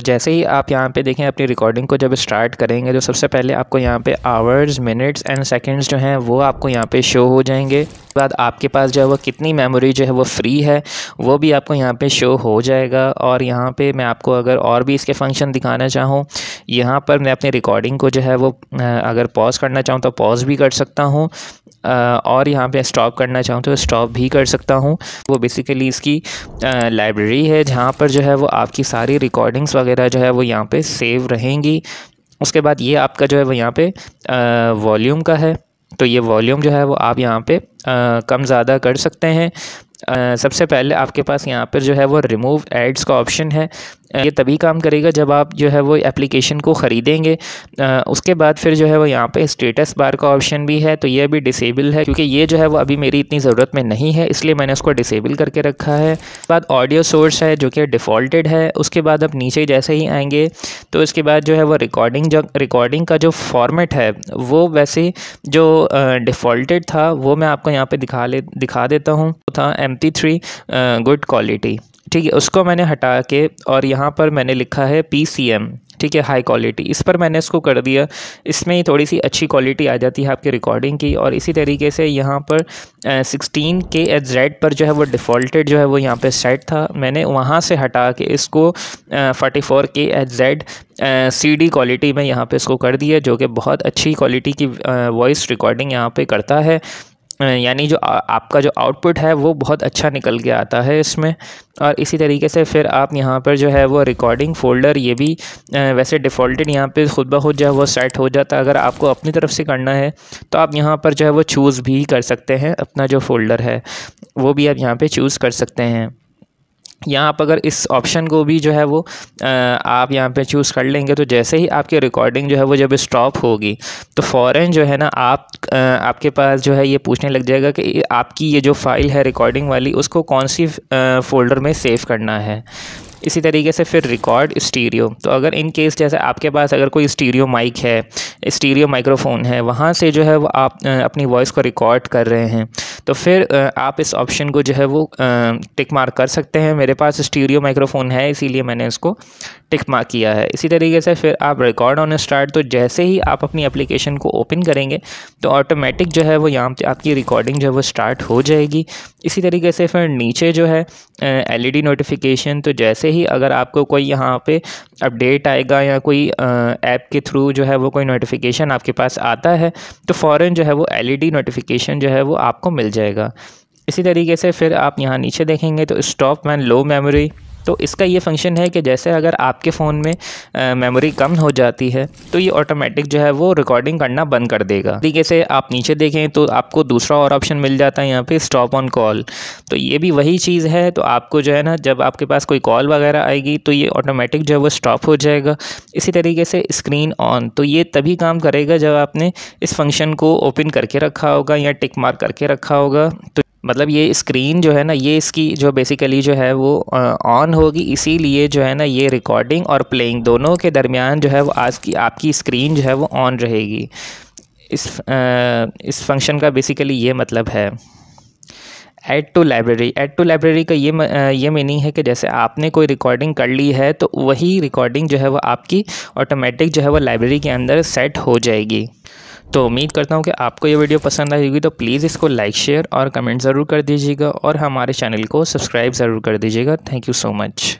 तो जैसे ही आप यहाँ पे देखें अपनी रिकॉर्डिंग को जब स्टार्ट करेंगे तो सबसे पहले आपको यहाँ पे आवर्स मिनट्स एंड सेकंड्स जो हैं वो आपको यहाँ पे शो हो जाएंगे बाद आपके पास जो है वो कितनी मेमोरी जो है वो फ्री है वो भी आपको यहाँ पे शो हो जाएगा और यहाँ पे मैं आपको अगर और भी इसके फंक्शन दिखाना चाहूँ यहाँ पर मैं अपनी रिकॉर्डिंग को जो है वो अगर पॉज करना चाहूँ तो पॉज भी कर सकता हूँ और यहाँ पे स्टॉप करना चाहूँ तो स्टॉप भी कर सकता हूँ वो बेसिकली इसकी लाइब्रेरी है जहाँ पर जो है वो आपकी सारी रिकॉर्डिंग्स वगैरह जो है वो यहाँ पे सेव रहेंगी उसके बाद ये आपका जो है वो यहाँ पे वॉल्यूम का है तो ये वॉल्यूम जो है वो आप यहाँ पे कम ज़्यादा कर सकते हैं आ, सबसे पहले आपके पास यहाँ पर जो है वो रिमूव एड्स का ऑप्शन है ये तभी काम करेगा जब आप जो है वो एप्लीकेशन को ख़रीदेंगे उसके बाद फिर जो है वो यहाँ पे स्टेटस बार का ऑप्शन भी है तो ये भी डिसेबल है क्योंकि ये जो है वो अभी मेरी इतनी ज़रूरत में नहीं है इसलिए मैंने उसको डिसेबल करके रखा है बाद ऑडियो सोर्स है जो कि डिफ़ॉल्टेड है उसके बाद आप नीचे जैसे ही आएंगे तो इसके बाद जो है वो रिकॉर्डिंग जो रिकॉर्डिंग का जो फॉर्मेट है वो वैसे जो डिफ़ॉल्टेड था वो मैं आपको यहाँ पे दिखा ले दिखा देता हूँ वो था एम थ्री गुड क्वालिटी ठीक है उसको मैंने हटा के और यहाँ पर मैंने लिखा है पी सी एम ठीक है हाई क्वालिटी इस पर मैंने इसको कर दिया इसमें ही थोड़ी सी अच्छी क्वालिटी आ जाती है आपकी रिकॉर्डिंग की और इसी तरीके से यहाँ पर सिक्सटीन के एच जेड पर जो है वो डिफ़ॉल्टेड जो है वो यहाँ पे सेट था मैंने वहाँ से हटा के इसको forty four K H Z C D quality में यहाँ पे इसको कर दिया जो कि बहुत अच्छी क्वालिटी की वॉइस रिकॉर्डिंग यहाँ पर करता है यानी जो आ, आपका जो आउटपुट है वो बहुत अच्छा निकल के आता है इसमें और इसी तरीके से फिर आप यहाँ पर जो है वो रिकॉर्डिंग फ़ोल्डर ये भी वैसे डिफ़ॉल्टेड यहाँ पे खुद ब खुद जो है वो सेट हो जाता है अगर आपको अपनी तरफ से करना है तो आप यहाँ पर जो है वो चूज़ भी कर सकते हैं अपना जो फ़ोल्डर है वो भी आप यहाँ पर चूज़ कर सकते हैं यहाँ आप अगर इस ऑप्शन को भी जो है वो आप यहाँ पे चूज़ कर लेंगे तो जैसे ही आपकी रिकॉर्डिंग जो है वो जब स्टॉप होगी तो फ़ौर जो है ना आप आपके पास जो है ये पूछने लग जाएगा कि आपकी ये जो फ़ाइल है रिकॉर्डिंग वाली उसको कौन सी फ़ोल्डर में सेव करना है इसी तरीके से फिर रिकॉर्ड स्टीरियो तो अगर इन केस जैसे आपके पास अगर कोई स्टीरियो माइक है स्टीरियो माइक्रोफोन है वहाँ से जो है वो आप अपनी वॉइस को रिकॉर्ड कर रहे हैं तो फिर आप इस ऑप्शन को जो है वो टिक मार्क कर सकते हैं मेरे पास स्टीरियो माइक्रोफोन है इसीलिए मैंने इसको टिक मार्क किया है इसी तरीके से फिर आप रिकॉर्ड ऑन स्टार्ट तो जैसे ही आप अपनी एप्लीकेशन को ओपन करेंगे तो ऑटोमेटिक जो है वो यहाँ पे आपकी रिकॉर्डिंग जो है वो स्टार्ट हो जाएगी इसी तरीके से फिर नीचे जो है एलईडी नोटिफिकेशन e तो जैसे ही अगर आपको कोई यहाँ पे अपडेट आएगा या कोई ऐप के थ्रू जो है वो कोई नोटिफिकेशन आपके पास आता है तो फ़ौर जो है वो एल नोटिफिकेशन e जो है वो आपको मिल जाएगा इसी तरीके से फिर आप यहाँ नीचे देखेंगे तो स्टॉप मैन लो मेमोरी तो इसका ये फंक्शन है कि जैसे अगर आपके फ़ोन में मेमोरी कम हो जाती है तो ये ऑटोमेटिक जो है वो रिकॉर्डिंग करना बंद कर देगा तरीके से आप नीचे देखें तो आपको दूसरा और ऑप्शन मिल जाता है यहाँ पे स्टॉप ऑन कॉल तो ये भी वही चीज़ है तो आपको जो है ना जब आपके पास कोई कॉल वगैरह आएगी तो ये ऑटोमेटिक जो है वो स्टॉप हो जाएगा इसी तरीके से स्क्रीन ऑन तो ये तभी काम करेगा जब आपने इस फंक्शन को ओपन करके रखा होगा या टिक मार करके रखा होगा तो मतलब ये स्क्रीन जो है ना ये इसकी जो बेसिकली जो है वो ऑन होगी इसीलिए जो है ना ये रिकॉर्डिंग और प्लेइंग दोनों के दरमियान जो है वो आज की आपकी स्क्रीन जो है वो ऑन रहेगी इस आ, इस फंक्शन का बेसिकली ये मतलब है add to library add to library का ये ये मीनिंग है कि जैसे आपने कोई रिकॉर्डिंग कर ली है तो वही रिकॉर्डिंग जो है वो आपकी ऑटोमेटिक जो है वो लाइब्रेरी के अंदर सेट हो जाएगी तो उम्मीद करता हूँ कि आपको ये वीडियो पसंद आई होगी तो प्लीज़ इसको लाइक शेयर और कमेंट ज़रूर कर दीजिएगा और हमारे चैनल को सब्सक्राइब ज़रूर कर दीजिएगा थैंक यू सो मच